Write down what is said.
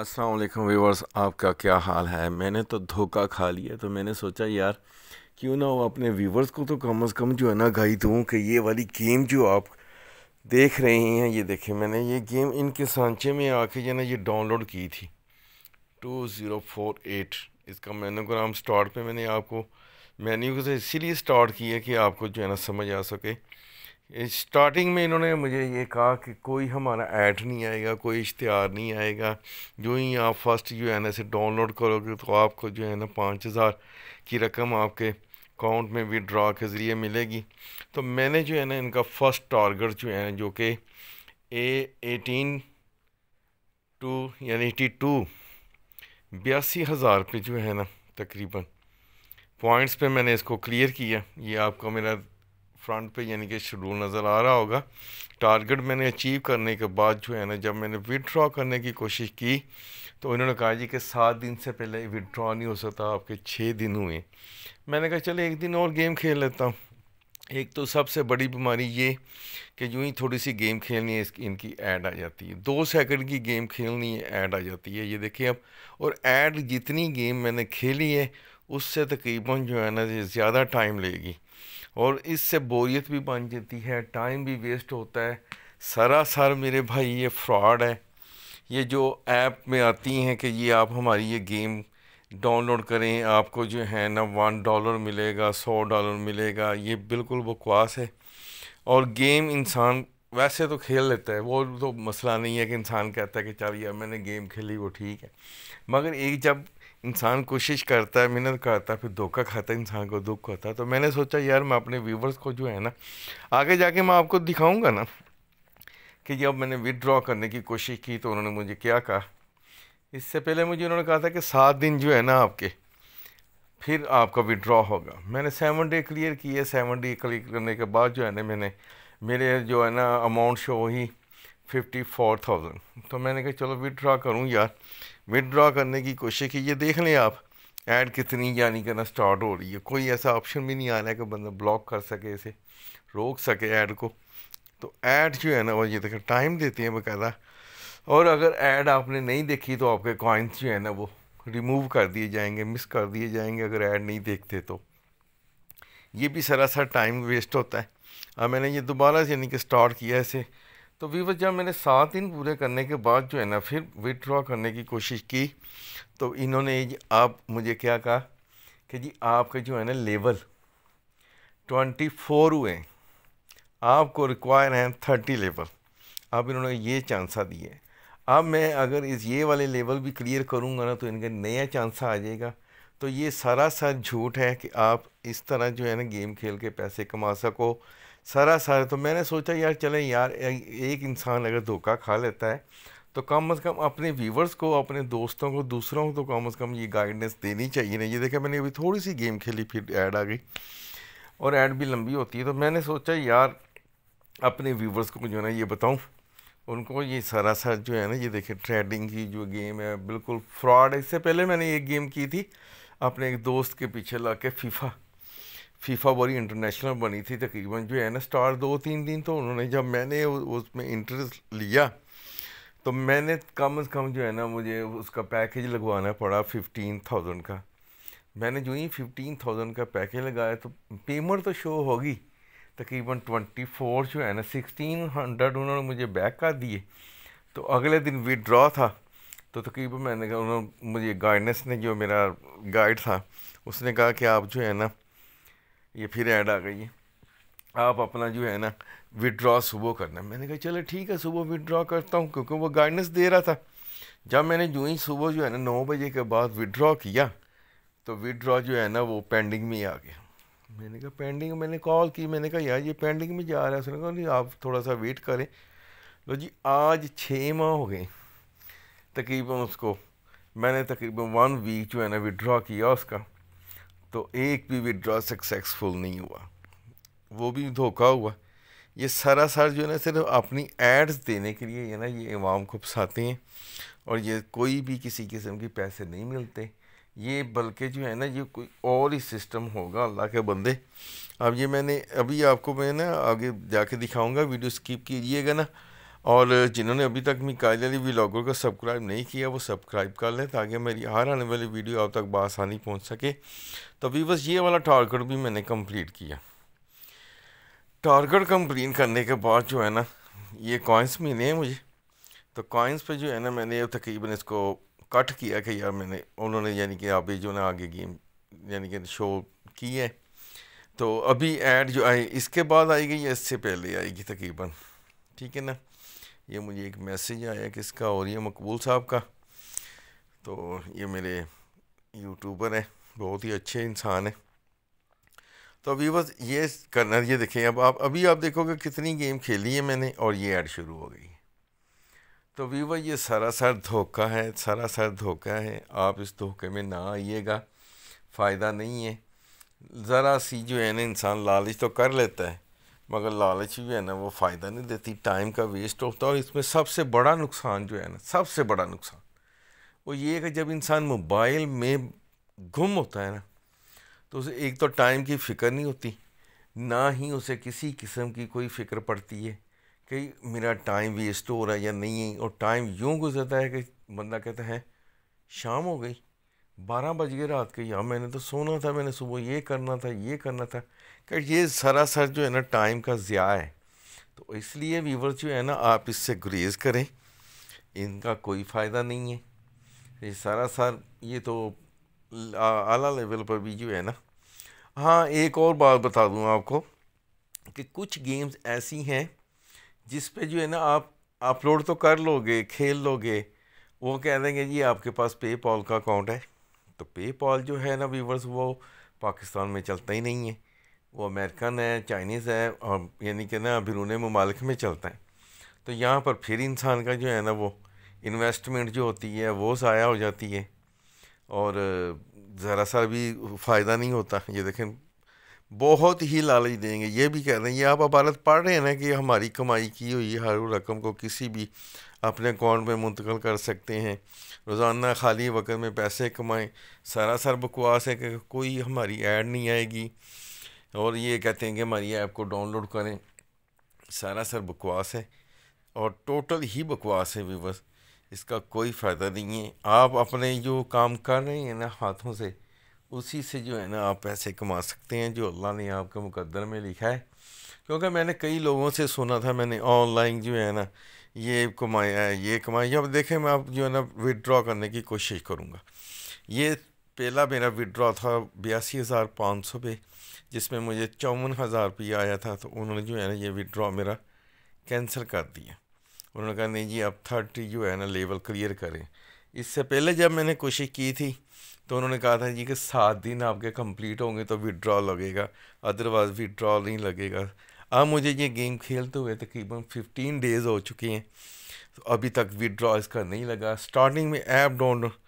Aslam viewers आपका क्या हाल है मैंने तो धोखा खा लिया तो मैंने सोचा यार क्यों ना वो अपने व्यूवर्स को तो कम से कम जो है ना गाई दूँ कि ये वाली गेम जो आप देख रहे हैं ये देखें मैंने ये गेम इनके सांचे में आके जो ना ये डाउनलोड की थी 2048 इसका मेनोग्राम स्टार्ट पे मैंने आपको मेन्यू से इसीलिए स्टार्ट किया कि आपको जो है ना समझ आ सके स्टार्टिंग में इन्होंने मुझे ये कहा कि कोई हमारा ऐड नहीं आएगा कोई इश्तहार नहीं आएगा जो ही आप फर्स्ट जो है ना इसे डाउनलोड करोगे तो आपको जो है ना पाँच हज़ार की रकम आपके अकाउंट में विड्रा के ज़रिए मिलेगी तो मैंने जो है ना इनका फ़र्स्ट टारगेट जो है जो कि ए एटीन टू यानी एटी टू बयासी हज़ार पे जो है ना तकरीबन पॉइंट्स पे मैंने इसको क्लियर किया ये आपका मेरा फ्रंट पे यानी कि शेड्यूल नज़र आ रहा होगा टारगेट मैंने अचीव करने के बाद जो है ना जब मैंने विदड्रॉ करने की कोशिश की तो उन्होंने कहा जी कि सात दिन से पहले विदड्रॉ नहीं हो सकता आपके छः दिन हुए मैंने कहा चले एक दिन और गेम खेल लेता हूँ एक तो सबसे बड़ी बीमारी ये कि यूँ ही थोड़ी सी गेम खेलनी है इसकी इनकी ऐड आ जाती है दो सेकंड की गेम खेलनी है ऐड आ जाती है ये देखिए अब और ऐड जितनी गेम मैंने खेली है उससे तकरीबन जो है ना ज़्यादा टाइम लेगी और इससे बोरियत भी बन जाती है टाइम भी वेस्ट होता है सरासर मेरे भाई ये फ्रॉड है ये जो ऐप में आती हैं कि ये आप हमारी ये गेम डाउनलोड करें आपको जो है ना वन डॉलर मिलेगा सौ डॉलर मिलेगा ये बिल्कुल बकवास है और गेम इंसान वैसे तो खेल लेता है वो तो मसला नहीं है कि इंसान कहता है कि चल यार मैंने गेम खेली वो ठीक है मगर एक जब इंसान कोशिश करता है मेहनत करता है फिर धोखा खाता है इंसान को दुख होता है तो मैंने सोचा यार मैं अपने व्यूवर्स को जो है ना आगे जाके मैं आपको दिखाऊंगा ना कि जब मैंने विदड्रॉ करने की कोशिश की तो उन्होंने मुझे क्या कहा इससे पहले मुझे उन्होंने कहा था कि सात दिन जो है ना आपके फिर आपका विड्रॉ होगा मैंने सेवन डे क्लियर किए सेवन डे क्लियर करने के बाद जो है ना मैंने मेरे जो है ना अमाउंट शो ही फिफ्टी फोर थाउजेंड तो मैंने कहा चलो विड्रॉ करूँ यार विदड्रॉ करने की कोशिश की ये देख लें आप ऐड कितनी यानी करना स्टार्ट हो रही है कोई ऐसा ऑप्शन भी नहीं आ रहा है कि बंदा ब्लॉक कर सके इसे रोक सके ऐड को तो ऐड जो है ना वो ये देखें टाइम देते हैं बकायदा और अगर ऐड आपने नहीं देखी तो आपके कॉइन्स जो है ना वो रिमूव कर दिए जाएंगे मिस कर दिए जाएंगे अगर ऐड नहीं देखते तो ये भी सरासर टाइम वेस्ट होता है अब मैंने ये दोबारा से यानी कि स्टार्ट किया इसे तो वीवर जब मैंने सात दिन पूरे करने के बाद जो है ना फिर विदड्रॉ करने की कोशिश की तो इन्होंने आप मुझे क्या कहा कि जी आपका जो है ना लेवल ट्वेंटी फोर हुए आपको रिक्वायर हैं थर्टी लेवल अब इन्होंने ये चांसा दिए अब मैं अगर इस ये वाले लेवल भी क्लियर करूँगा ना तो इनका नया चांसा आ जाएगा तो ये सारा सर झूठ है कि आप इस तरह जो है ना गेम खेल के पैसे कमा सको सारा सारा तो मैंने सोचा यार चलें यार एक इंसान अगर धोखा खा लेता है तो कम अज़ कम अपने व्यूवर्स को अपने दोस्तों को दूसरों को तो कम अज़ कम ये गाइडेंस देनी चाहिए ना ये देखा मैंने अभी थोड़ी सी गेम खेली फिर ऐड आ गई और ऐड भी लंबी होती है तो मैंने सोचा यार अपने व्यूवर्स को जो है ना ये बताऊँ उनको ये सारा सा जो है ना ये देखें ट्रेडिंग की जो गेम है बिल्कुल फ्रॉड इससे पहले मैंने एक गेम की थी अपने एक दोस्त के पीछे ला के फीफा फीफा बड़ी इंटरनेशनल बनी थी तकरीबन जो है ना स्टार दो तीन दिन तो उन्होंने जब मैंने उसमें इंटरेस्ट लिया तो मैंने कम से कम जो है ना मुझे उसका पैकेज लगवाना पड़ा फिफ्टीन थाउजेंड का मैंने जो ही फिफ्टीन थाउजेंड का पैकेज लगाया तो पेमेंट तो शो होगी तकरीबन ट्वेंटी फोर जो है ना सिक्सटीन हंड्रेड उन्होंने मुझे बैक कर दिए तो अगले दिन विदड्रॉ था तो तकरीबन मैंने कहा उन्होंने मुझे गाइडनेस ने जो मेरा गाइड था उसने कहा कि आप जो है ना ये फिर ऐड आ गई है आप अपना जो है ना विड्रॉ सुबह करना मैंने कहा चलो ठीक है सुबह विड्रॉ करता हूँ क्योंकि वो गाइडेंस दे रहा था जब मैंने जो ही सुबह जो है ना नौ बजे के बाद विड्रॉ किया तो विड्रॉ जो है ना वो पेंडिंग में ही आ गया मैंने कहा पेंडिंग मैंने कॉल की मैंने कहा यार ये पेंडिंग में जा रहा है उसने कहा नहीं आप थोड़ा सा वेट करें लो जी आज छः माह हो गए तकरीबन उसको मैंने तकरीबन वन वीक जो है ना विड्रॉ किया उसका तो एक भी विड्रॉ सक्सेसफुल नहीं हुआ वो भी धोखा हुआ ये सारा सार जो है ना सिर्फ अपनी एड्स देने के लिए ना ये इमाम को फंसाते हैं और ये कोई भी किसी किस्म के पैसे नहीं मिलते ये बल्कि जो है ना ये कोई और ही सिस्टम होगा अल्लाह के बंदे अब ये मैंने अभी आपको मैं ना आगे जाके दिखाऊंगा वीडियो स्किप कीजिएगा ना और जिन्होंने अभी तक कायदे अली व्लागर को सब्सक्राइब नहीं किया वो सब्सक्राइब कर लें ताकि मेरी हर आने वाली वीडियो आप तक बसानी पहुँच सके तो अभी बस ये वाला टारगेट भी मैंने कम्प्लीट किया टारगेट कम्प्लीट करने के बाद जो है ना ये कॉइन्स मिले हैं मुझे तो कॉइन्स पर जो है ना मैंने तकरीबन इसको कट किया कि यार मैंने उन्होंने यानी कि अभी जो ना आगे गेम यानी कि शो की है तो अभी ऐड जो आई इसके बाद आएगी या इससे पहले आएगी तकरीबन ठीक है ना ये मुझे एक मैसेज आया किसका और ये मकबूल साहब का तो ये मेरे यूट्यूबर हैं बहुत ही अच्छे इंसान हैं तो अभी बस ये करना ये देखें अब आप अभी आप देखोगे कितनी गेम खेली है मैंने और ये ऐड शुरू हो गई तो वीवर ये सरासर धोखा है सरासर धोखा है आप इस धोखे में ना आइएगा फ़ायदा नहीं है ज़रा सी जो है ना इंसान लालच तो कर लेता है मगर लालच जो है ना वो फ़ायदा नहीं देती टाइम का वेस्ट होता है और इसमें सबसे बड़ा नुकसान जो है ना सबसे बड़ा नुकसान वो ये है कि जब इंसान मोबाइल में गुम होता है ना तो उसे एक तो टाइम की फ़िक्र नहीं होती ना ही उसे किसी किस्म की कोई फ़िक्र पड़ती है कि मेरा टाइम वेस्ट हो रहा है या नहीं है और टाइम यूँ गुजरता है कि बंदा कहता है शाम हो गई बारह बज गए रात के यहाँ मैंने तो सोना था मैंने सुबह ये करना था ये करना था कि ये सरासर जो है ना टाइम का ज़िया है तो इसलिए वीवर जो है ना आप इससे गुरेज करें इनका कोई फ़ायदा नहीं है ये सरासर ये तो आला लेवल पर भी जो है ना हाँ एक और बात बता दूँ आपको कि कुछ गेम्स ऐसी हैं जिस पे जो है ना आप अपलोड तो कर लोगे खेल लोगे वो कह देंगे जी आपके पास पे पॉल का अकाउंट है तो पे पॉल जो है ना वीवर्स वो पाकिस्तान में चलता ही नहीं है वो अमेरिकन है चाइनीज़ है और यानी कि ना बिरून ममालिक में चलता है तो यहाँ पर फिर इंसान का जो है ना वो इन्वेस्टमेंट जो होती है वो ज़ाया हो जाती है और ज़रा सा भी फ़ायदा नहीं होता ये देखें बहुत ही लालच देंगे ये भी कह रहे हैं ये आप अबारत पढ़ रहे हैं ना कि हमारी कमाई की हुई हर रकम को किसी भी अपने अकाउंट में मुंतकिल कर सकते हैं रोज़ाना खाली वक्त में पैसे कमाएं सरासर बकवास है कि कोई हमारी ऐड नहीं आएगी और ये कहते हैं कि हमारी ऐप को डाउनलोड करें सारा सर बकवास है और टोटल ही बकवास है बस इसका कोई फ़ायदा नहीं है आप अपने जो काम कर रहे हैं ना हाथों से उसी से जो है ना आप पैसे कमा सकते हैं जो अल्लाह ने आपके मुकद्दर में लिखा है क्योंकि मैंने कई लोगों से सुना था मैंने ऑनलाइन जो है ना ये कमाया है ये कमाया अब देखें मैं आप जो है ना विदड्रॉ करने की कोशिश करूँगा ये पहला मेरा विड्रॉ था बयासी हज़ार पाँच सौ पे जिसमें मुझे चौवन हज़ार रुपये आया था तो उन्होंने जो है ना ये विड्रॉ मेरा कैंसिल कर दिया उन्होंने कहा नहीं जी अब थर्टी जो है ना लेवल क्लियर करें इससे पहले जब मैंने कोशिश की थी तो उन्होंने कहा था जी कि सात दिन आपके कंप्लीट होंगे तो विड्रॉ लगेगा अदरवाइज़ विड्रॉ नहीं लगेगा अब मुझे ये गेम खेलते हुए तकरीबन फिफ्टीन डेज़ हो चुके हैं तो अभी तक विड्रॉ इसका नहीं लगा स्टार्टिंग में ऐप डाउनलोड